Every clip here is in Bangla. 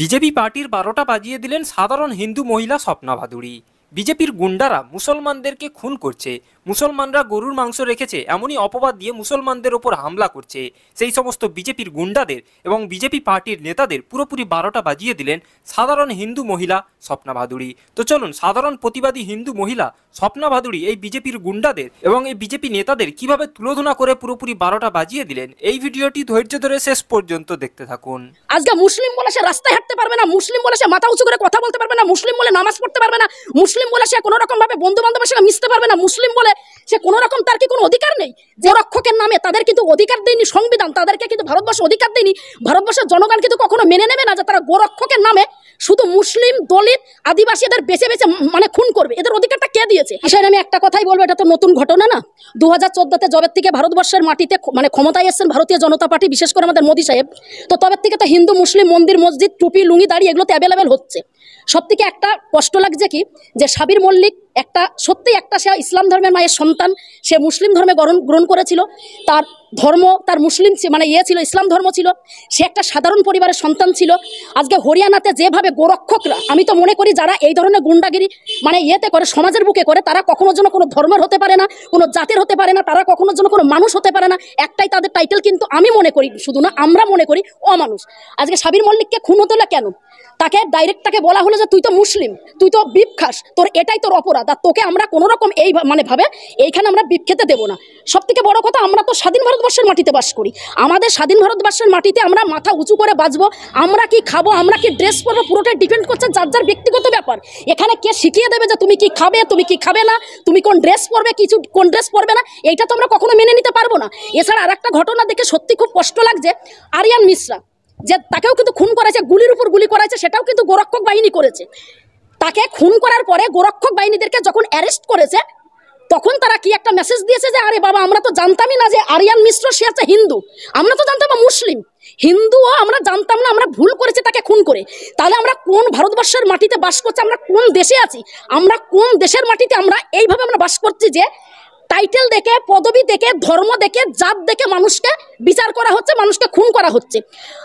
বিজেপি পার্টির বারোটা বাজিয়ে দিলেন সাধারণ হিন্দু মহিলা স্বপ্না ভাদুড়ি বিজেপির গুন্ডারা মুসলমানদেরকে খুন করছে মুসলমানরা গরুর মাংস রেখেছে এমনই অপবাদ দিয়ে মুসলমানদের ওপর হামলা করছে সেই সমস্ত বিজেপির গুন্ডাদের এবং বিজেপি পার্টির নেতাদের পুরোপুরি বারোটা বাজিয়ে দিলেন সাধারণ হিন্দু মহিলা স্বপ্না ভাদুড়ি তো চলুন সাধারণ প্রতিবাদী হিন্দু মহিলা স্বপ্না ভাদুড়ি এই বিজেপির গুন্ডাদের এবং এই বিজেপি নেতাদের কিভাবে তুলোধনা করে পুরোপুরি বারোটা বাজিয়ে দিলেন এই ভিডিওটি ধৈর্য ধরে শেষ পর্যন্ত দেখতে থাকুন আজকে মুসলিম বলে সে রাস্তায় হাঁটতে পারবে না মুসলিম বলে সে মাথা উঁচু করে কথা বলতে পারবে না মুসলিম বলে নামাজ পড়তে পারবে না মুসলিম মুসলিম বলে সে কোনো ভাবে বন্ধু বান্ধবের সঙ্গে মিশতে পারবে না মুসলিম বলে সে কোনোরকম তার কি কোনো অধিকার নেই যে রক্ষকের নামে তাদের কিন্তু অধিকার দেয়নি সংবিধান তাদেরকে কিন্তু ভারতবর্ষ অধিকার দেয়নি ভারতবর্ষের জনগণ কিন্তু কখনো মেনে নেবে না যে তারা গোরক্ষকের নামে শুধু মুসলিম দলিত আদিবাসী এদের বেছে বেছে মানে খুন করবে এদের অধিকারটা কে দিয়েছে আসলে আমি একটা কথাই বলবো এটা তো নতুন ঘটনা না দু হাজার চোদ্দোতে জবের থেকে ভারতবর্ষের মাটিতে মানে ক্ষমতায় এসেছেন ভারতীয় জনতা পার্টি বিশেষ করে আমাদের মোদী সাহেব তো তবে থেকে তো হিন্দু মুসলিম মন্দির মসজিদ টুপি লুঙ্গি দাঁড়িয়ে এগুলো তো অ্যাভেলেবেল হচ্ছে সব থেকে একটা কষ্ট লাগছে কি যে সাবির মল্লিক একটা সত্যি একটা সে ইসলাম ধর্মের মায়ের সন্তান সে মুসলিম ধর্মে গ্রহণ গ্রহণ করেছিল তার ধর্ম তার মুসলিম মানে ইয়ে ছিল ইসলাম ধর্ম ছিল সে একটা সাধারণ পরিবারের সন্তান ছিল আজকে হরিয়ানাতে যেভাবে গোরক্ষকরা আমি তো মনে করি যারা এই ধরনের গুন্ডাগিরি মানে ইয়েতে করে সমাজের বুকে করে তারা কখনো জন্য কোনো ধর্মের হতে পারে না কোনো জাতের হতে পারে না তারা কখনো জন্য কোনো মানুষ হতে পারে না একটাই তাদের টাইটেল কিন্তু আমি মনে করি শুধু না আমরা মনে করি অমানুষ আজকে সাবির মল্লিককে খুন হতো না কেন তাকে ডাইরেক্ট তাকে বলা হলো যে তুই তো মুসলিম তুই তো বিপ খাস তোর এটাই তোর অপরাধ আর তোকে আমরা কোনো রকম এই মানে ভাবে এইখানে আমরা বিপ খেতে দেবো না সব থেকে বড়ো কথা আমরা তো স্বাধীন ভারতবর্ষের মাটিতে বাস করি আমাদের স্বাধীন ভারতবর্ষের মাটিতে আমরা মাথা উঁচু করে বাঁচবো আমরা কি খাবো আমরা কি ড্রেস পরবো পুরোটাই ডিপেন্ড করছে যার যার ব্যক্তিগত ব্যাপার এখানে কে শিখিয়ে দেবে যে তুমি কি খাবে তুমি কি খাবে না তুমি কোন ড্রেস পরবে কিছু কোন ড্রেস পরবে না এইটা তো আমরা কখনো মেনে নিতে পারবো না এছাড়া আর একটা ঘটনা দেখে সত্যি খুব কষ্ট লাগছে আরিয়ান মিশ্রা যে তাকেও কিন্তু খুন করা গুলির উপর গুলি করাইছে সেটাও কিন্তু গোরক্ষক বাহিনী করেছে তাকে খুন করার পরে গোরক্ষক বাহিনীদেরকে যখন অ্যারেস্ট করেছে তখন তারা কি একটা মেসেজ দিয়েছে যে আরে বাবা আমরা তো জানতামই না যে আরিয়ান মিশ্র সে আছে হিন্দু আমরা তো জানতাম মুসলিম হিন্দুও আমরা জানতাম না আমরা ভুল করেছি তাকে খুন করে তাহলে আমরা কোন ভারতবর্ষের মাটিতে বাস করছি আমরা কোন দেশে আছি আমরা কোন দেশের মাটিতে আমরা এইভাবে আমরা বাস করছি যে টাইটেল দেখে পদবি দেখে ধর্ম দেখে জাত দেখে মানুষকে বিচার করা হচ্ছে মানুষকে খুন করা হচ্ছে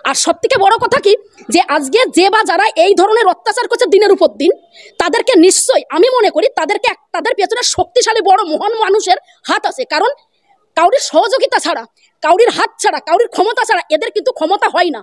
আর সব থেকে বড় কথা কি যে আজকে যে বা যারা এই ধরনের অত্যাচার করছে দিনের উপর দিন তাদেরকে নিশ্চয়ই আমি মনে করি তাদেরকে তাদের পেছনে শক্তিশালী বড় মহান মানুষের হাত আছে কারণ কাউরির সহযোগিতা ছাড়া কাউরির হাত ছাড়া কাউরির ক্ষমতা ছাড়া এদের কিন্তু ক্ষমতা হয় না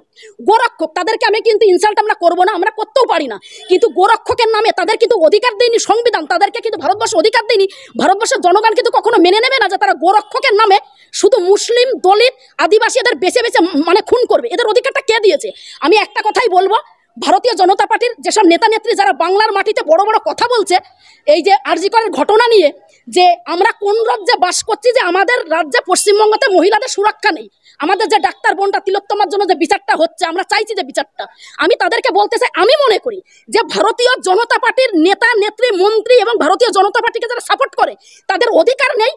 গোরক্ষক তাদেরকে আমি কিন্তু ইনসাল্ট আমরা করবো না আমরা করতেও পারি না কিন্তু গোরক্ষকের নামে তাদের কিন্তু অধিকার দেয়নি সংবিধান তাদেরকে কিন্তু ভারতবর্ষ অধিকার দেয়নি ভারতবর্ষের জনগণ কিন্তু কখনো মেনে নেবে না যে তারা গোরক্ষকের নামে শুধু মুসলিম দলিত আদিবাসী এদের বেছে বেছে মানে খুন করবে এদের অধিকারটা কে দিয়েছে আমি একটা কথাই বলবো ভারতীয় জনতা পার্টির যেসব নেতা নেত্রী যারা বাংলার মাটিতে বড় বড় কথা বলছে এই যে আর্জিকরের ঘটনা নিয়ে যে আমরা কোন রাজ্যে বাস করছি যে আমাদের রাজ্যে পশ্চিমবঙ্গতে মহিলাদের সুরক্ষা নেই আমাদের যে ডাক্তার বোনটা তিলোত্তমার জন্য যে বিচারটা হচ্ছে আমরা চাইছি যে বিচারটা আমি তাদেরকে বলতে চাই আমি মনে করি যে ভারতীয় জনতা পার্টির নেতা নেত্রী মন্ত্রী এবং ভারতীয় জনতা পার্টিকে যারা সাপোর্ট করে তাদের অধিকার নেই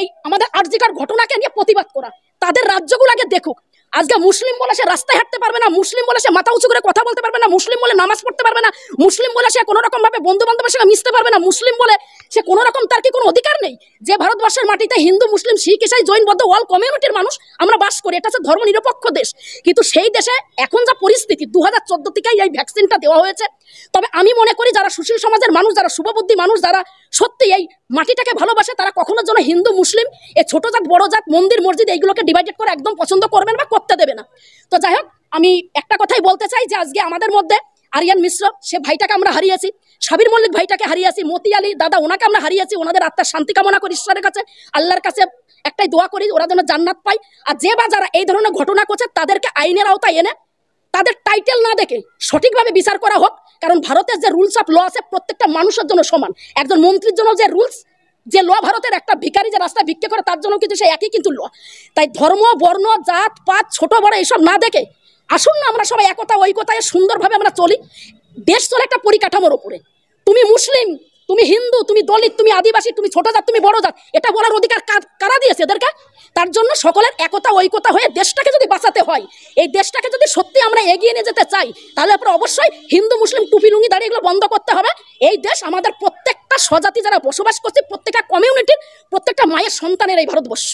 এই আমাদের আর্জিকার ঘটনাকে নিয়ে প্রতিবাদ করা তাদের রাজ্যগুলো আগে দেখুক আজকে মুসলিম বলে সে রাস্তায় হাঁটতে পারবে না মুসলিম বলে সে মাথা উঁচু করে কথা বলতে পারবে না মুসলিম বলে নামাজ পড়তে পারবে না মুসলিম বলে সে কোনো রকমভাবে বন্ধু বান্ধবের সঙ্গে মিশতে পারবে না মুসলিম বলে সে কোনো রকম তার কি কোনো অধিকার নেই যে ভারতবর্ষের মাটিতে হিন্দু মুসলিম শিখ ইসাই জৈন বৌদ্ধ অল কমিউনিটির মানুষ আমরা বাস করি এটা হচ্ছে ধর্মনিরপেক্ষ দেশ কিন্তু সেই দেশে এখন যা পরিস্থিতি দু হাজার চোদ্দ থেকেই এই ভ্যাকসিনটা দেওয়া হয়েছে তবে আমি মনে করি যারা সুশীল সমাজের মানুষ যারা শুভবুদ্ধি মানুষ যারা সত্যি এই মাটিটাকে ভালোবাসে তারা কখনো যেন হিন্দু মুসলিম এ ছোটো জাত বড় জাত মন্দির মসজিদ এইগুলোকে ডিভাইডেড করে একদম পছন্দ করবেন বা করতে দেবে না তো যাই হোক আমি একটা কথাই বলতে চাই যে আজকে আমাদের মধ্যে আরিয়ান মিশ্র সে ভাইটাকে আমরা হারিয়েছি সাবির মল্লিক ভাইটাকে হারিয়েছি মতি আলী দাদা ওনাকে আমরা হারিয়েছি ওনাদের আত্মার শান্তি কামনা করি ঈশ্বরের কাছে আল্লাহর কাছে একটাই দোয়া করি ওরা যেন জান্নাত পাই আর যে বা যারা এই ধরনের ঘটনা করছে তাদেরকে আইনের আওতায় এনে তাদের টাইটেল না দেখে সঠিকভাবে বিচার করা হোক কারণ ভারতের যে রুলস অফ ল আছে প্রত্যেকটা মানুষের জন্য সমান একজন মন্ত্রীর জন্য যে রুলস যে ল ভারতের একটা ভিকারি যে রাস্তায় ভিক্ষে করে তার জন্য কিন্তু সে একই কিন্তু ল তাই ধর্ম বর্ণ জাত পাত ছোট বড় এসব না দেখে আসুন না আমরা সবাই একতা ওই কথায় সুন্দরভাবে আমরা চলি দেশ চলে একটা পরিকাঠামোর উপরে তুমি মুসলিম তুমি হিন্দু তুমি দলিত তুমি আদিবাসী তুমি ছোট জাত তুমি বড় জাত এটা বলার অধিকার কারা দিয়েছে এদেরকে তার জন্য সকলের একতা ঐকতা হয়ে দেশটাকে যদি বাঁচাতে হয় এই দেশটাকে যদি সত্যি আমরা এগিয়ে নিয়ে যেতে চাই তাহলে আপনার অবশ্যই হিন্দু মুসলিম টুপি লুঙ্গি দাঁড়িয়ে এগুলো বন্ধ করতে হবে এই দেশ আমাদের প্রত্যেকটা স্বজাতি যারা বসবাস করছে প্রত্যেকটা কমিউনিটির প্রত্যেকটা মায়ের সন্তানের এই ভারতবর্ষ